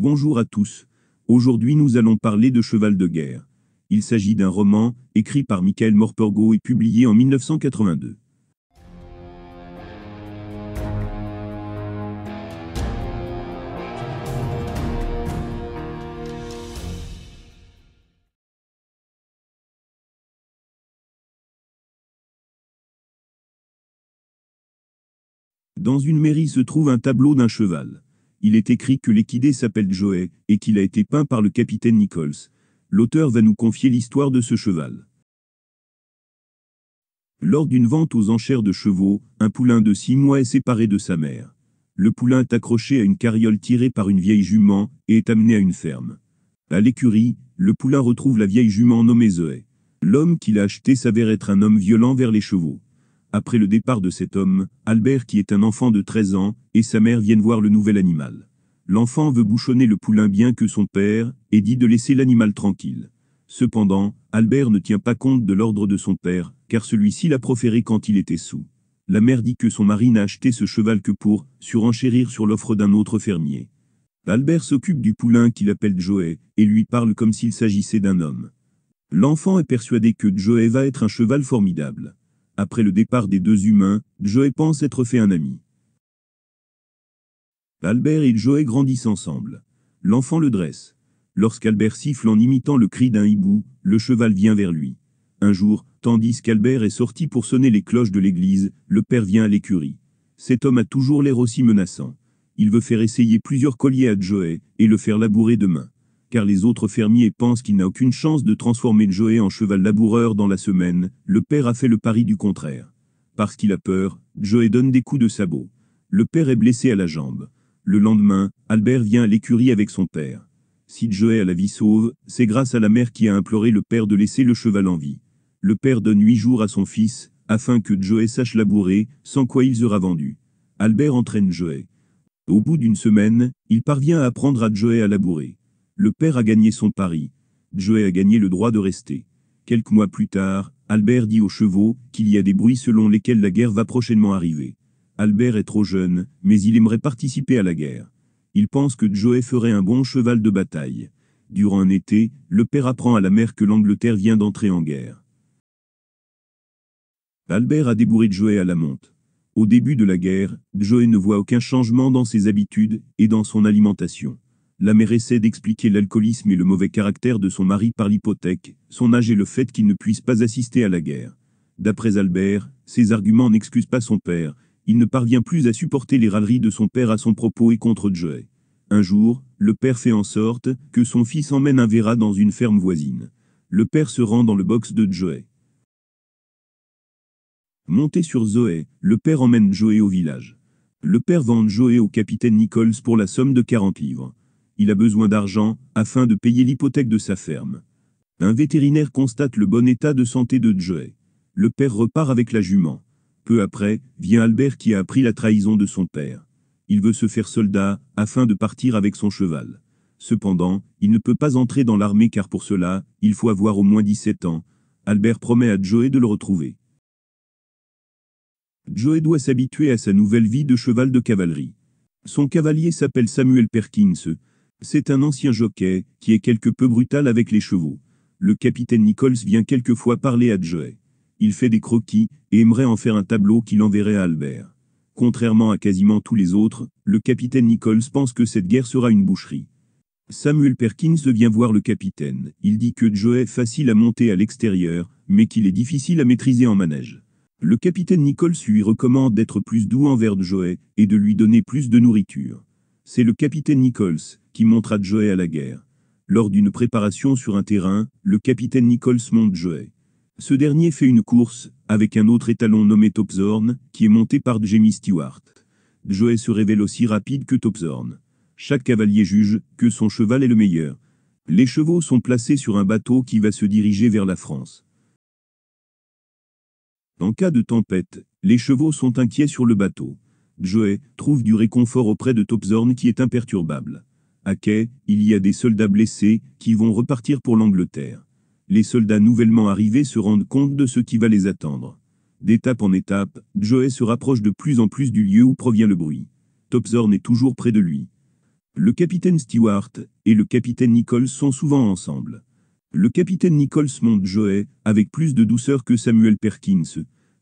Bonjour à tous. Aujourd'hui nous allons parler de Cheval de guerre. Il s'agit d'un roman, écrit par Michael Morpurgo et publié en 1982. Dans une mairie se trouve un tableau d'un cheval il est écrit que l'équidé s'appelle Joey, et qu'il a été peint par le capitaine Nichols. L'auteur va nous confier l'histoire de ce cheval. Lors d'une vente aux enchères de chevaux, un poulain de six mois est séparé de sa mère. Le poulain est accroché à une carriole tirée par une vieille jument, et est amené à une ferme. À l'écurie, le poulain retrouve la vieille jument nommée Zoé. L'homme qui l'a acheté s'avère être un homme violent vers les chevaux. Après le départ de cet homme, Albert qui est un enfant de 13 ans, et sa mère viennent voir le nouvel animal. L'enfant veut bouchonner le poulain bien que son père et dit de laisser l'animal tranquille. Cependant, Albert ne tient pas compte de l'ordre de son père, car celui-ci l'a proféré quand il était sous. La mère dit que son mari n'a acheté ce cheval que pour surenchérir sur l'offre d'un autre fermier. Albert s'occupe du poulain qu'il appelle Joey, et lui parle comme s'il s'agissait d'un homme. L'enfant est persuadé que Joey va être un cheval formidable. Après le départ des deux humains, Joey pense être fait un ami. Albert et Joey grandissent ensemble. L'enfant le dresse. Lorsqu'Albert siffle en imitant le cri d'un hibou, le cheval vient vers lui. Un jour, tandis qu'Albert est sorti pour sonner les cloches de l'église, le père vient à l'écurie. Cet homme a toujours l'air aussi menaçant. Il veut faire essayer plusieurs colliers à Joey et le faire labourer demain car les autres fermiers pensent qu'il n'a aucune chance de transformer Joey en cheval laboureur dans la semaine, le père a fait le pari du contraire. Parce qu'il a peur, Joey donne des coups de sabot. Le père est blessé à la jambe. Le lendemain, Albert vient à l'écurie avec son père. Si Joey a la vie sauve, c'est grâce à la mère qui a imploré le père de laisser le cheval en vie. Le père donne huit jours à son fils, afin que Joey sache labourer, sans quoi il sera vendu. Albert entraîne Joey. Au bout d'une semaine, il parvient à apprendre à Joey à labourer. Le père a gagné son pari. Joey a gagné le droit de rester. Quelques mois plus tard, Albert dit aux chevaux qu'il y a des bruits selon lesquels la guerre va prochainement arriver. Albert est trop jeune, mais il aimerait participer à la guerre. Il pense que Joey ferait un bon cheval de bataille. Durant un été, le père apprend à la mère que l'Angleterre vient d'entrer en guerre. Albert a débourré Joey à la monte. Au début de la guerre, Joey ne voit aucun changement dans ses habitudes et dans son alimentation. La mère essaie d'expliquer l'alcoolisme et le mauvais caractère de son mari par l'hypothèque, son âge et le fait qu'il ne puisse pas assister à la guerre. D'après Albert, ses arguments n'excusent pas son père, il ne parvient plus à supporter les râleries de son père à son propos et contre Joey. Un jour, le père fait en sorte que son fils emmène un verra dans une ferme voisine. Le père se rend dans le box de Joey. Monté sur Zoé, le père emmène Joey au village. Le père vend Joey au capitaine Nichols pour la somme de 40 livres il a besoin d'argent, afin de payer l'hypothèque de sa ferme. Un vétérinaire constate le bon état de santé de Joey. Le père repart avec la jument. Peu après, vient Albert qui a appris la trahison de son père. Il veut se faire soldat, afin de partir avec son cheval. Cependant, il ne peut pas entrer dans l'armée car pour cela, il faut avoir au moins 17 ans. Albert promet à Joey de le retrouver. Joey doit s'habituer à sa nouvelle vie de cheval de cavalerie. Son cavalier s'appelle Samuel Perkins, c'est un ancien jockey, qui est quelque peu brutal avec les chevaux. Le capitaine Nichols vient quelquefois parler à Joey. Il fait des croquis, et aimerait en faire un tableau qu'il enverrait à Albert. Contrairement à quasiment tous les autres, le capitaine Nichols pense que cette guerre sera une boucherie. Samuel Perkins vient voir le capitaine. Il dit que Joe est facile à monter à l'extérieur, mais qu'il est difficile à maîtriser en manège. Le capitaine Nichols lui recommande d'être plus doux envers Joe et de lui donner plus de nourriture. C'est le capitaine Nichols, qui montre Joe Joey à la guerre. Lors d'une préparation sur un terrain, le capitaine Nichols monte Joey. Ce dernier fait une course, avec un autre étalon nommé Topzorn, qui est monté par Jamie Stewart. Joey se révèle aussi rapide que Topzorn. Chaque cavalier juge que son cheval est le meilleur. Les chevaux sont placés sur un bateau qui va se diriger vers la France. En cas de tempête, les chevaux sont inquiets sur le bateau. Joey trouve du réconfort auprès de Topzorn qui est imperturbable. À quai, il y a des soldats blessés qui vont repartir pour l'Angleterre. Les soldats nouvellement arrivés se rendent compte de ce qui va les attendre. D'étape en étape, Joey se rapproche de plus en plus du lieu où provient le bruit. Topzorn est toujours près de lui. Le capitaine Stewart et le capitaine Nichols sont souvent ensemble. Le capitaine Nichols monte Joey avec plus de douceur que Samuel Perkins,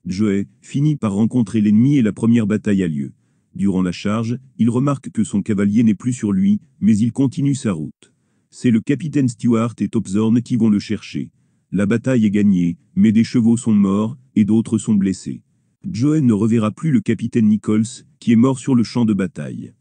Joey finit par rencontrer l'ennemi et la première bataille a lieu. Durant la charge, il remarque que son cavalier n'est plus sur lui, mais il continue sa route. C'est le capitaine Stewart et Topzorn qui vont le chercher. La bataille est gagnée, mais des chevaux sont morts, et d'autres sont blessés. Joey ne reverra plus le capitaine Nichols, qui est mort sur le champ de bataille.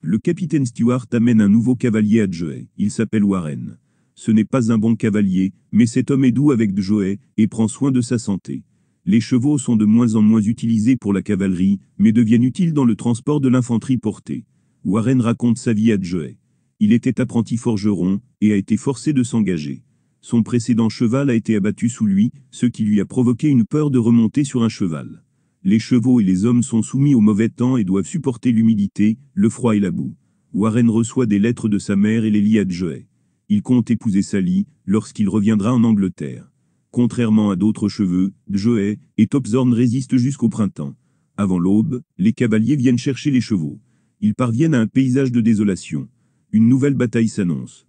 Le capitaine Stewart amène un nouveau cavalier à Joey, il s'appelle Warren ce n'est pas un bon cavalier, mais cet homme est doux avec Joey, et prend soin de sa santé. Les chevaux sont de moins en moins utilisés pour la cavalerie, mais deviennent utiles dans le transport de l'infanterie portée. Warren raconte sa vie à Joey. Il était apprenti forgeron, et a été forcé de s'engager. Son précédent cheval a été abattu sous lui, ce qui lui a provoqué une peur de remonter sur un cheval. Les chevaux et les hommes sont soumis au mauvais temps et doivent supporter l'humidité, le froid et la boue. Warren reçoit des lettres de sa mère et les lit à Joey il compte épouser Sally, lorsqu'il reviendra en Angleterre. Contrairement à d'autres cheveux, Joey et Topzorn résistent jusqu'au printemps. Avant l'aube, les cavaliers viennent chercher les chevaux. Ils parviennent à un paysage de désolation. Une nouvelle bataille s'annonce.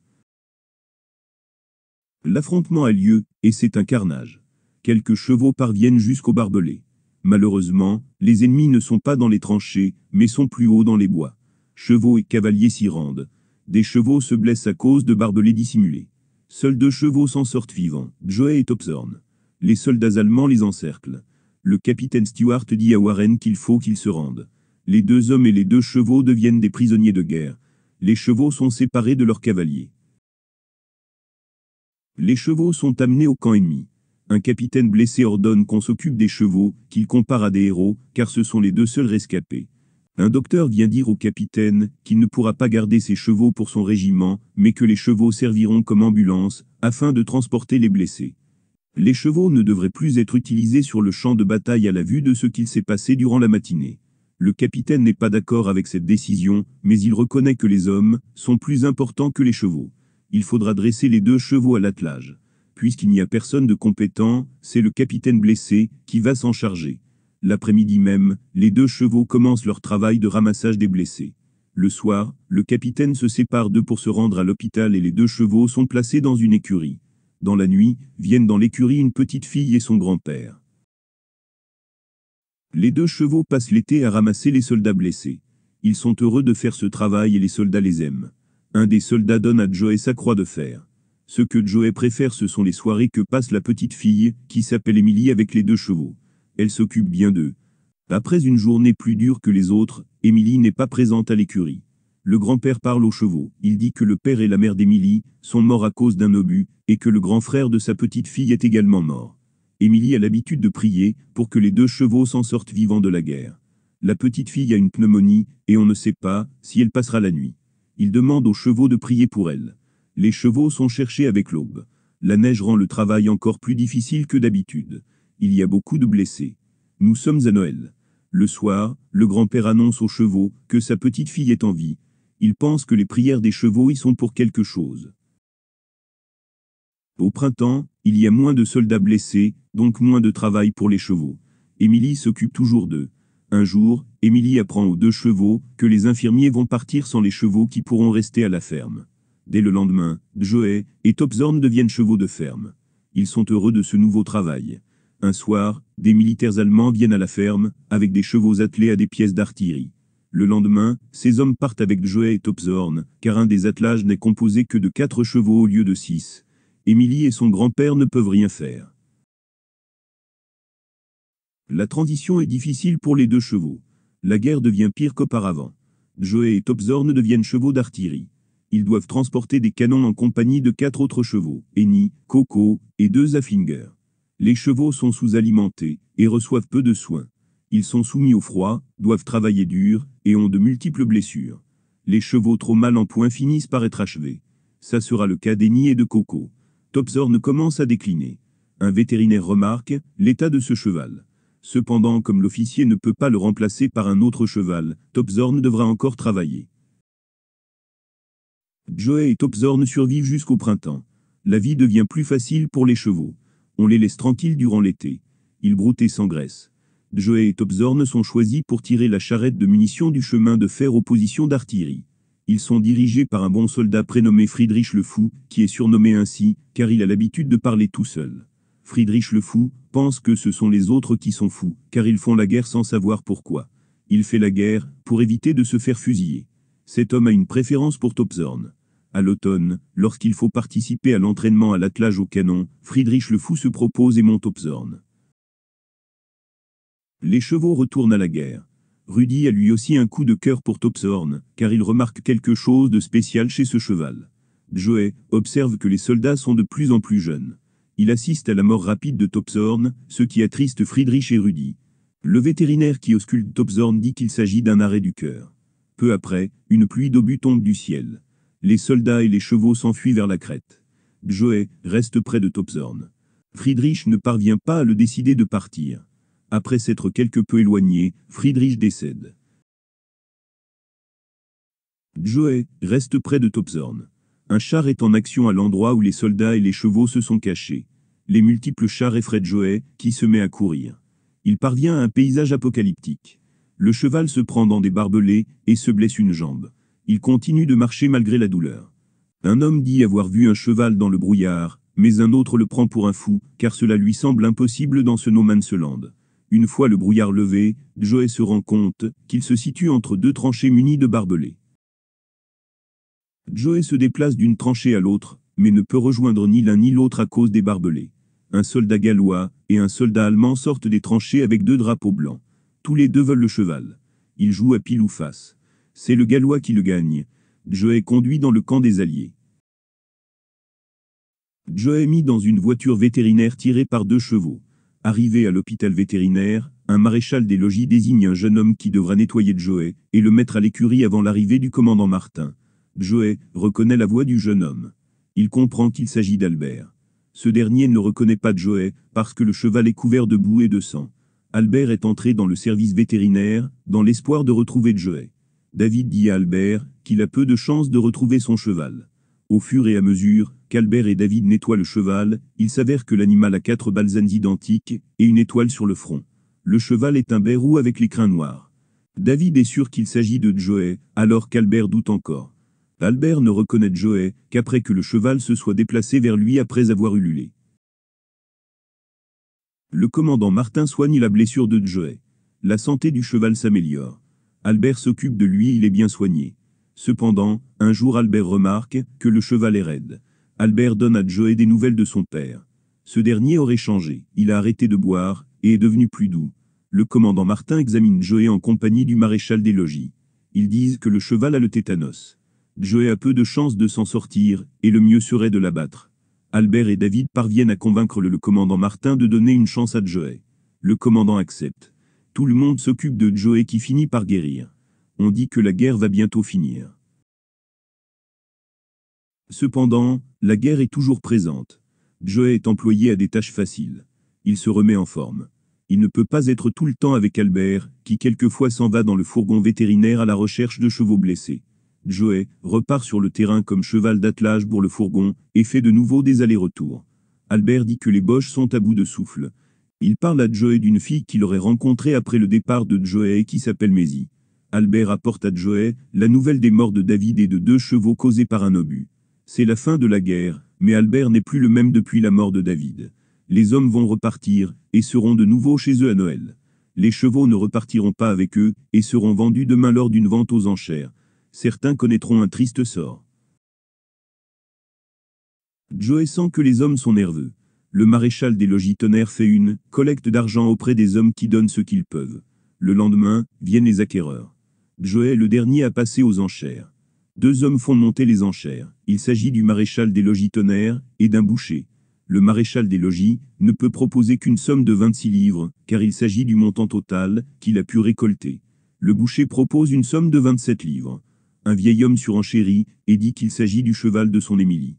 L'affrontement a lieu, et c'est un carnage. Quelques chevaux parviennent jusqu'au barbelé. Malheureusement, les ennemis ne sont pas dans les tranchées, mais sont plus haut dans les bois. Chevaux et cavaliers s'y rendent. Des chevaux se blessent à cause de barbelés dissimulés. Seuls deux chevaux s'en sortent vivants, Joe et Topzorn. Les soldats allemands les encerclent. Le capitaine Stewart dit à Warren qu'il faut qu'ils se rendent. Les deux hommes et les deux chevaux deviennent des prisonniers de guerre. Les chevaux sont séparés de leurs cavaliers. Les chevaux sont amenés au camp ennemi. Un capitaine blessé ordonne qu'on s'occupe des chevaux, qu'il compare à des héros, car ce sont les deux seuls rescapés. Un docteur vient dire au capitaine qu'il ne pourra pas garder ses chevaux pour son régiment, mais que les chevaux serviront comme ambulance, afin de transporter les blessés. Les chevaux ne devraient plus être utilisés sur le champ de bataille à la vue de ce qu'il s'est passé durant la matinée. Le capitaine n'est pas d'accord avec cette décision, mais il reconnaît que les hommes sont plus importants que les chevaux. Il faudra dresser les deux chevaux à l'attelage. Puisqu'il n'y a personne de compétent, c'est le capitaine blessé qui va s'en charger. L'après-midi même, les deux chevaux commencent leur travail de ramassage des blessés. Le soir, le capitaine se sépare d'eux pour se rendre à l'hôpital et les deux chevaux sont placés dans une écurie. Dans la nuit, viennent dans l'écurie une petite fille et son grand-père. Les deux chevaux passent l'été à ramasser les soldats blessés. Ils sont heureux de faire ce travail et les soldats les aiment. Un des soldats donne à Joey sa croix de fer. Ce que Joey préfère ce sont les soirées que passe la petite fille, qui s'appelle Émilie avec les deux chevaux elle s'occupe bien d'eux. Après une journée plus dure que les autres, Émilie n'est pas présente à l'écurie. Le grand-père parle aux chevaux, il dit que le père et la mère d'Émilie sont morts à cause d'un obus, et que le grand frère de sa petite fille est également mort. Émilie a l'habitude de prier pour que les deux chevaux s'en sortent vivants de la guerre. La petite fille a une pneumonie, et on ne sait pas si elle passera la nuit. Il demande aux chevaux de prier pour elle. Les chevaux sont cherchés avec l'aube. La neige rend le travail encore plus difficile que d'habitude. Il y a beaucoup de blessés. Nous sommes à Noël. Le soir, le grand-père annonce aux chevaux que sa petite fille est en vie. Il pense que les prières des chevaux y sont pour quelque chose. Au printemps, il y a moins de soldats blessés, donc moins de travail pour les chevaux. Émilie s'occupe toujours d'eux. Un jour, Émilie apprend aux deux chevaux que les infirmiers vont partir sans les chevaux qui pourront rester à la ferme. Dès le lendemain, Joey et Topzorn deviennent chevaux de ferme. Ils sont heureux de ce nouveau travail. Un soir, des militaires allemands viennent à la ferme, avec des chevaux attelés à des pièces d'artillerie. Le lendemain, ces hommes partent avec Joë et Topzorn, car un des attelages n'est composé que de quatre chevaux au lieu de six. Émilie et son grand-père ne peuvent rien faire. La transition est difficile pour les deux chevaux. La guerre devient pire qu'auparavant. Joey et Topzorn deviennent chevaux d'artillerie. Ils doivent transporter des canons en compagnie de quatre autres chevaux, Eni, Coco et deux Affinger. Les chevaux sont sous-alimentés et reçoivent peu de soins. Ils sont soumis au froid, doivent travailler dur et ont de multiples blessures. Les chevaux trop mal en point finissent par être achevés. Ça sera le cas d'Eni et de Coco. Topsorn commence à décliner. Un vétérinaire remarque l'état de ce cheval. Cependant, comme l'officier ne peut pas le remplacer par un autre cheval, Topsorn devra encore travailler. Joey et Topsorn survivent jusqu'au printemps. La vie devient plus facile pour les chevaux. On les laisse tranquilles durant l'été. Ils broutaient sans graisse. Joe et Topzorn sont choisis pour tirer la charrette de munitions du chemin de fer aux positions d'artillerie. Ils sont dirigés par un bon soldat prénommé Friedrich le Fou, qui est surnommé ainsi, car il a l'habitude de parler tout seul. Friedrich le Fou pense que ce sont les autres qui sont fous, car ils font la guerre sans savoir pourquoi. Il fait la guerre pour éviter de se faire fusiller. Cet homme a une préférence pour Topzorn. À l'automne, lorsqu'il faut participer à l'entraînement à l'attelage au canon, Friedrich le Fou se propose et monte au Les chevaux retournent à la guerre. Rudy a lui aussi un coup de cœur pour Topsorn, car il remarque quelque chose de spécial chez ce cheval. Joey observe que les soldats sont de plus en plus jeunes. Il assiste à la mort rapide de Topsorn, ce qui attriste Friedrich et Rudy. Le vétérinaire qui ausculte Topsorn dit qu'il s'agit d'un arrêt du cœur. Peu après, une pluie d'obus tombe du ciel. Les soldats et les chevaux s'enfuient vers la crête. Joey reste près de Topzorn. Friedrich ne parvient pas à le décider de partir. Après s'être quelque peu éloigné, Friedrich décède. Joey reste près de Topzorn. Un char est en action à l'endroit où les soldats et les chevaux se sont cachés. Les multiples chars effraient Joey, qui se met à courir. Il parvient à un paysage apocalyptique. Le cheval se prend dans des barbelés et se blesse une jambe. Il continue de marcher malgré la douleur. Un homme dit avoir vu un cheval dans le brouillard, mais un autre le prend pour un fou, car cela lui semble impossible dans ce no man's land. Une fois le brouillard levé, Joey se rend compte qu'il se situe entre deux tranchées munies de barbelés. Joey se déplace d'une tranchée à l'autre, mais ne peut rejoindre ni l'un ni l'autre à cause des barbelés. Un soldat gallois et un soldat allemand sortent des tranchées avec deux drapeaux blancs. Tous les deux veulent le cheval. Ils jouent à pile ou face. C'est le Gallois qui le gagne. Joe est conduit dans le camp des Alliés. Joe est mis dans une voiture vétérinaire tirée par deux chevaux. Arrivé à l'hôpital vétérinaire, un maréchal des logis désigne un jeune homme qui devra nettoyer Joe et le mettre à l'écurie avant l'arrivée du commandant Martin. Joe reconnaît la voix du jeune homme. Il comprend qu'il s'agit d'Albert. Ce dernier ne reconnaît pas Joe parce que le cheval est couvert de boue et de sang. Albert est entré dans le service vétérinaire dans l'espoir de retrouver Joe. David dit à Albert qu'il a peu de chances de retrouver son cheval. Au fur et à mesure qu'Albert et David nettoient le cheval, il s'avère que l'animal a quatre balzanes identiques et une étoile sur le front. Le cheval est un bérou avec les crins noirs. David est sûr qu'il s'agit de Joey, alors qu'Albert doute encore. Albert ne reconnaît Joey qu'après que le cheval se soit déplacé vers lui après avoir ululé. Le commandant Martin soigne la blessure de Joey. La santé du cheval s'améliore. Albert s'occupe de lui, il est bien soigné. Cependant, un jour Albert remarque que le cheval est raide. Albert donne à Joe des nouvelles de son père. Ce dernier aurait changé, il a arrêté de boire, et est devenu plus doux. Le commandant Martin examine Joey en compagnie du maréchal des logis. Ils disent que le cheval a le tétanos. Joey a peu de chances de s'en sortir, et le mieux serait de l'abattre. Albert et David parviennent à convaincre le, commandant Martin de donner une chance à Joey. Le commandant accepte. Tout le monde s'occupe de Joey qui finit par guérir. On dit que la guerre va bientôt finir. Cependant, la guerre est toujours présente. Joe est employé à des tâches faciles. Il se remet en forme. Il ne peut pas être tout le temps avec Albert, qui quelquefois s'en va dans le fourgon vétérinaire à la recherche de chevaux blessés. Joe repart sur le terrain comme cheval d'attelage pour le fourgon et fait de nouveau des allers-retours. Albert dit que les Boches sont à bout de souffle, il parle à Joey d'une fille qu'il aurait rencontrée après le départ de et qui s'appelle Maisie. Albert apporte à Joël la nouvelle des morts de David et de deux chevaux causés par un obus. C'est la fin de la guerre, mais Albert n'est plus le même depuis la mort de David. Les hommes vont repartir, et seront de nouveau chez eux à Noël. Les chevaux ne repartiront pas avec eux, et seront vendus demain lors d'une vente aux enchères. Certains connaîtront un triste sort. Joey sent que les hommes sont nerveux le maréchal des logis tonnerres fait une collecte d'argent auprès des hommes qui donnent ce qu'ils peuvent. Le lendemain, viennent les acquéreurs. Joe est le dernier à passer aux enchères. Deux hommes font monter les enchères. Il s'agit du maréchal des logis tonnerres et d'un boucher. Le maréchal des logis ne peut proposer qu'une somme de 26 livres, car il s'agit du montant total qu'il a pu récolter. Le boucher propose une somme de 27 livres. Un vieil homme surenchérit et dit qu'il s'agit du cheval de son Émilie.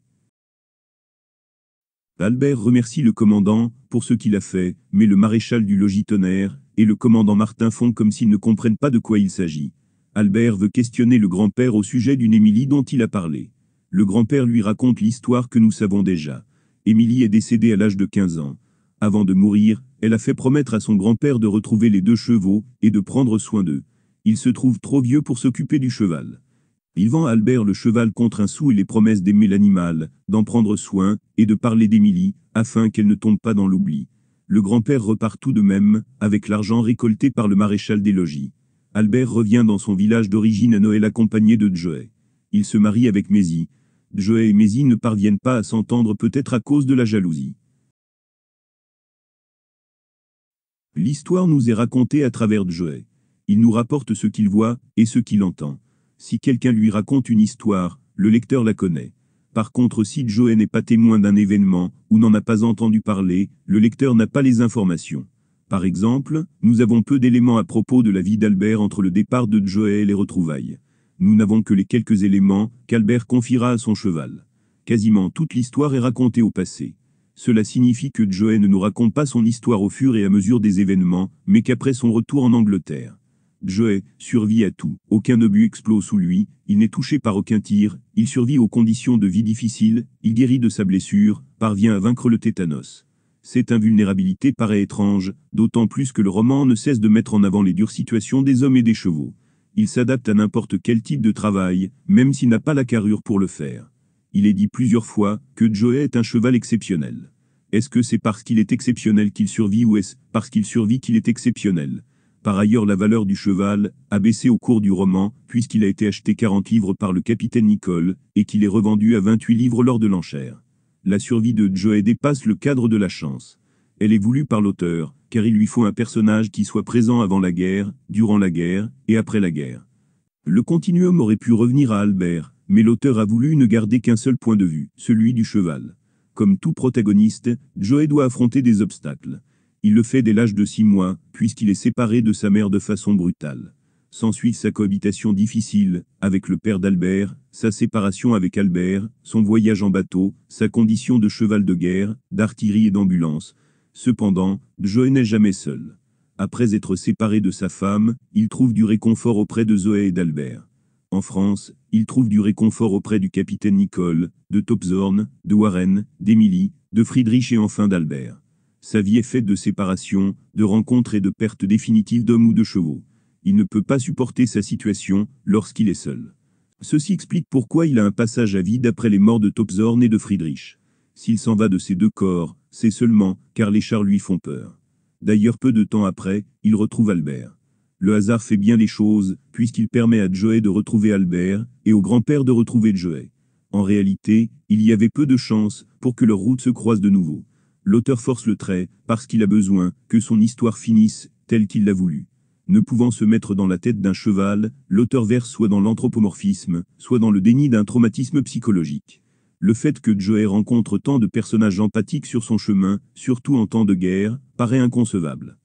Albert remercie le commandant pour ce qu'il a fait, mais le maréchal du logis tonnerre et le commandant Martin font comme s'ils ne comprennent pas de quoi il s'agit. Albert veut questionner le grand-père au sujet d'une Émilie dont il a parlé. Le grand-père lui raconte l'histoire que nous savons déjà. Émilie est décédée à l'âge de 15 ans. Avant de mourir, elle a fait promettre à son grand-père de retrouver les deux chevaux et de prendre soin d'eux. Il se trouve trop vieux pour s'occuper du cheval. Il vend Albert le cheval contre un sou et les promesses d'aimer l'animal, d'en prendre soin, et de parler d'Émilie, afin qu'elle ne tombe pas dans l'oubli. Le grand-père repart tout de même, avec l'argent récolté par le maréchal des logis. Albert revient dans son village d'origine à Noël accompagné de Joey. Il se marie avec Maisie. Joë et Maisie ne parviennent pas à s'entendre peut-être à cause de la jalousie. L'histoire nous est racontée à travers Joë. Il nous rapporte ce qu'il voit et ce qu'il entend. Si quelqu'un lui raconte une histoire, le lecteur la connaît. Par contre, si Joe n'est pas témoin d'un événement, ou n'en a pas entendu parler, le lecteur n'a pas les informations. Par exemple, nous avons peu d'éléments à propos de la vie d'Albert entre le départ de Joe et les retrouvailles. Nous n'avons que les quelques éléments qu'Albert confiera à son cheval. Quasiment toute l'histoire est racontée au passé. Cela signifie que Joe ne nous raconte pas son histoire au fur et à mesure des événements, mais qu'après son retour en Angleterre. Joe survit à tout. Aucun obus explose sous lui, il n'est touché par aucun tir, il survit aux conditions de vie difficiles, il guérit de sa blessure, parvient à vaincre le tétanos. Cette invulnérabilité paraît étrange, d'autant plus que le roman ne cesse de mettre en avant les dures situations des hommes et des chevaux. Il s'adapte à n'importe quel type de travail, même s'il n'a pas la carrure pour le faire. Il est dit plusieurs fois que Joe est un cheval exceptionnel. Est-ce que c'est parce qu'il est exceptionnel qu'il survit ou est-ce parce qu'il survit qu'il est exceptionnel par ailleurs, la valeur du cheval a baissé au cours du roman, puisqu'il a été acheté 40 livres par le capitaine Nicole, et qu'il est revendu à 28 livres lors de l'enchère. La survie de Joey dépasse le cadre de la chance. Elle est voulue par l'auteur, car il lui faut un personnage qui soit présent avant la guerre, durant la guerre, et après la guerre. Le continuum aurait pu revenir à Albert, mais l'auteur a voulu ne garder qu'un seul point de vue, celui du cheval. Comme tout protagoniste, Joe doit affronter des obstacles. Il le fait dès l'âge de six mois, puisqu'il est séparé de sa mère de façon brutale. S'ensuit sa cohabitation difficile, avec le père d'Albert, sa séparation avec Albert, son voyage en bateau, sa condition de cheval de guerre, d'artillerie et d'ambulance. Cependant, Joe n'est jamais seul. Après être séparé de sa femme, il trouve du réconfort auprès de Zoé et d'Albert. En France, il trouve du réconfort auprès du capitaine Nicole, de Topzorn, de Warren, d'Émilie, de Friedrich et enfin d'Albert. Sa vie est faite de séparations, de rencontres et de pertes définitives d'hommes ou de chevaux. Il ne peut pas supporter sa situation lorsqu'il est seul. Ceci explique pourquoi il a un passage à vide après les morts de Topzorn et de Friedrich. S'il s'en va de ces deux corps, c'est seulement car les chars lui font peur. D'ailleurs peu de temps après, il retrouve Albert. Le hasard fait bien les choses, puisqu'il permet à Joey de retrouver Albert, et au grand-père de retrouver Joey. En réalité, il y avait peu de chances pour que leurs routes se croisent de nouveau. L'auteur force le trait, parce qu'il a besoin que son histoire finisse, telle qu'il l'a voulu. Ne pouvant se mettre dans la tête d'un cheval, l'auteur verse soit dans l'anthropomorphisme, soit dans le déni d'un traumatisme psychologique. Le fait que Joey rencontre tant de personnages empathiques sur son chemin, surtout en temps de guerre, paraît inconcevable.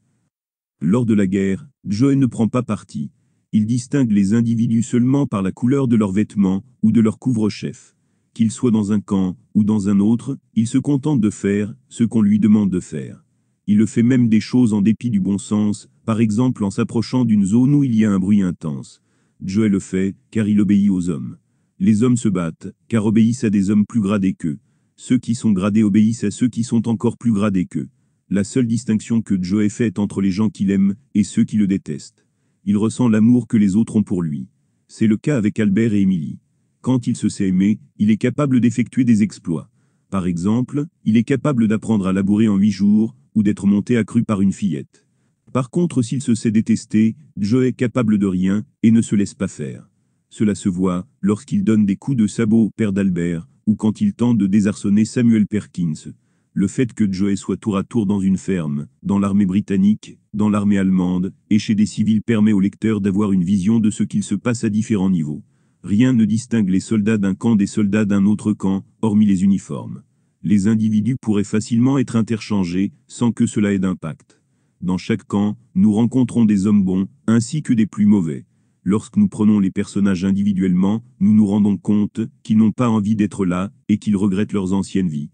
Lors de la guerre, Joey ne prend pas parti. Il distingue les individus seulement par la couleur de leurs vêtements ou de leur couvre-chef qu'il soit dans un camp ou dans un autre, il se contente de faire ce qu'on lui demande de faire. Il le fait même des choses en dépit du bon sens, par exemple en s'approchant d'une zone où il y a un bruit intense. Joe le fait, car il obéit aux hommes. Les hommes se battent, car obéissent à des hommes plus gradés qu'eux. Ceux qui sont gradés obéissent à ceux qui sont encore plus gradés qu'eux. La seule distinction que Joe fait faite entre les gens qu'il aime et ceux qui le détestent. Il ressent l'amour que les autres ont pour lui. C'est le cas avec Albert et Émilie. Quand il se sait aimé, il est capable d'effectuer des exploits. Par exemple, il est capable d'apprendre à labourer en huit jours, ou d'être monté à cru par une fillette. Par contre s'il se sait détester, Joe est capable de rien, et ne se laisse pas faire. Cela se voit, lorsqu'il donne des coups de sabot au père d'Albert, ou quand il tente de désarçonner Samuel Perkins. Le fait que Joe soit tour à tour dans une ferme, dans l'armée britannique, dans l'armée allemande, et chez des civils permet au lecteur d'avoir une vision de ce qu'il se passe à différents niveaux rien ne distingue les soldats d'un camp des soldats d'un autre camp, hormis les uniformes. Les individus pourraient facilement être interchangés, sans que cela ait d'impact. Dans chaque camp, nous rencontrons des hommes bons, ainsi que des plus mauvais. Lorsque nous prenons les personnages individuellement, nous nous rendons compte qu'ils n'ont pas envie d'être là, et qu'ils regrettent leurs anciennes vies.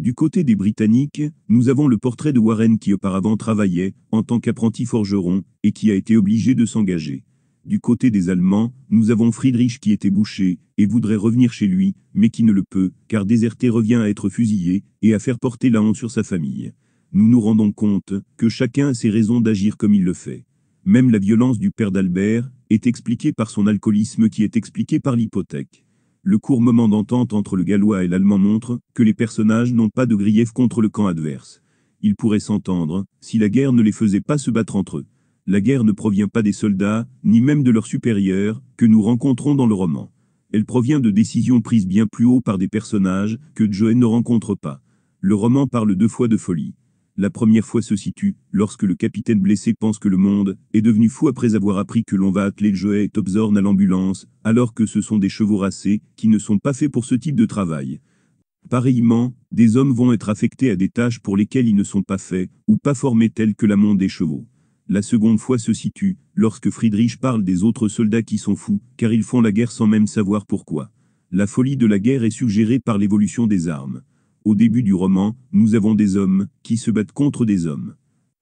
Du côté des Britanniques, nous avons le portrait de Warren qui auparavant travaillait, en tant qu'apprenti forgeron, et qui a été obligé de s'engager. Du côté des Allemands, nous avons Friedrich qui était bouché, et voudrait revenir chez lui, mais qui ne le peut, car déserté revient à être fusillé, et à faire porter la honte sur sa famille. Nous nous rendons compte que chacun a ses raisons d'agir comme il le fait. Même la violence du père d'Albert est expliquée par son alcoolisme qui est expliqué par l'hypothèque. Le court moment d'entente entre le Gallois et l'Allemand montre que les personnages n'ont pas de grief contre le camp adverse. Ils pourraient s'entendre si la guerre ne les faisait pas se battre entre eux la guerre ne provient pas des soldats, ni même de leurs supérieurs, que nous rencontrons dans le roman. Elle provient de décisions prises bien plus haut par des personnages que Joey ne rencontre pas. Le roman parle deux fois de folie. La première fois se situe lorsque le capitaine blessé pense que le monde est devenu fou après avoir appris que l'on va atteler Joey et Topzorn à l'ambulance, alors que ce sont des chevaux racés qui ne sont pas faits pour ce type de travail. Pareillement, des hommes vont être affectés à des tâches pour lesquelles ils ne sont pas faits ou pas formés tels que l'amont des chevaux. La seconde fois se situe, lorsque Friedrich parle des autres soldats qui sont fous, car ils font la guerre sans même savoir pourquoi. La folie de la guerre est suggérée par l'évolution des armes. Au début du roman, nous avons des hommes, qui se battent contre des hommes.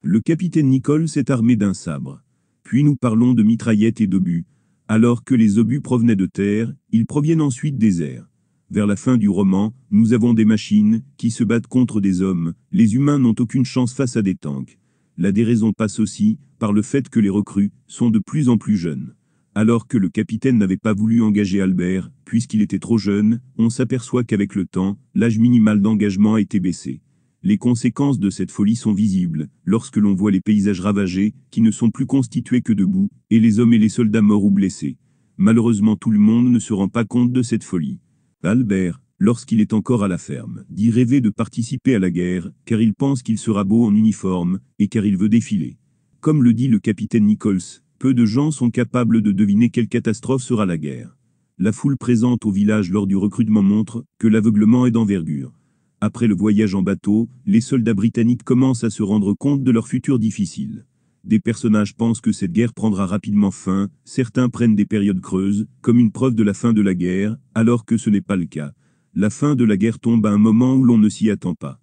Le capitaine Nicholl s'est armé d'un sabre. Puis nous parlons de mitraillettes et d'obus. Alors que les obus provenaient de terre, ils proviennent ensuite des airs. Vers la fin du roman, nous avons des machines, qui se battent contre des hommes, les humains n'ont aucune chance face à des tanks. La déraison passe aussi par le fait que les recrues sont de plus en plus jeunes. Alors que le capitaine n'avait pas voulu engager Albert, puisqu'il était trop jeune, on s'aperçoit qu'avec le temps, l'âge minimal d'engagement a été baissé. Les conséquences de cette folie sont visibles, lorsque l'on voit les paysages ravagés, qui ne sont plus constitués que debout, et les hommes et les soldats morts ou blessés. Malheureusement tout le monde ne se rend pas compte de cette folie. Albert, lorsqu'il est encore à la ferme, dit rêver de participer à la guerre, car il pense qu'il sera beau en uniforme, et car il veut défiler. Comme le dit le capitaine Nichols, peu de gens sont capables de deviner quelle catastrophe sera la guerre. La foule présente au village lors du recrutement montre que l'aveuglement est d'envergure. Après le voyage en bateau, les soldats britanniques commencent à se rendre compte de leur futur difficile. Des personnages pensent que cette guerre prendra rapidement fin, certains prennent des périodes creuses, comme une preuve de la fin de la guerre, alors que ce n'est pas le cas la fin de la guerre tombe à un moment où l'on ne s'y attend pas.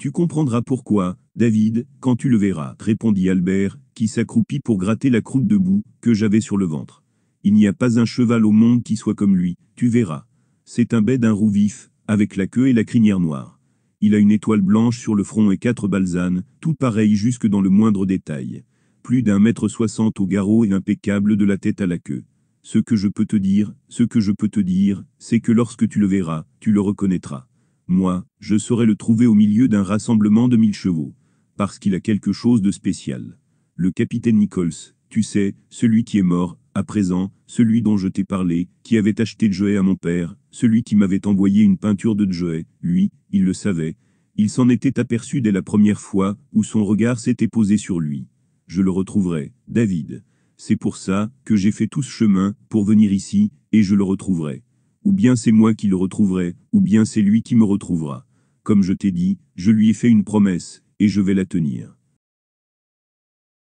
Tu comprendras pourquoi, David, quand tu le verras, répondit Albert, qui s'accroupit pour gratter la croûte de boue que j'avais sur le ventre. Il n'y a pas un cheval au monde qui soit comme lui, tu verras. C'est un bête d'un roux vif, avec la queue et la crinière noire. Il a une étoile blanche sur le front et quatre balzanes, tout pareil jusque dans le moindre détail. Plus d'un mètre soixante au garrot et impeccable de la tête à la queue. Ce que je peux te dire, ce que je peux te dire, c'est que lorsque tu le verras, tu le reconnaîtras. Moi, je saurai le trouver au milieu d'un rassemblement de mille chevaux. Parce qu'il a quelque chose de spécial. Le capitaine Nichols, tu sais, celui qui est mort, à présent, celui dont je t'ai parlé, qui avait acheté Joey à mon père, celui qui m'avait envoyé une peinture de Joey, lui, il le savait. Il s'en était aperçu dès la première fois où son regard s'était posé sur lui. Je le retrouverai, David. C'est pour ça que j'ai fait tout ce chemin pour venir ici, et je le retrouverai. Ou bien c'est moi qui le retrouverai, ou bien c'est lui qui me retrouvera. Comme je t'ai dit, je lui ai fait une promesse, et je vais la tenir.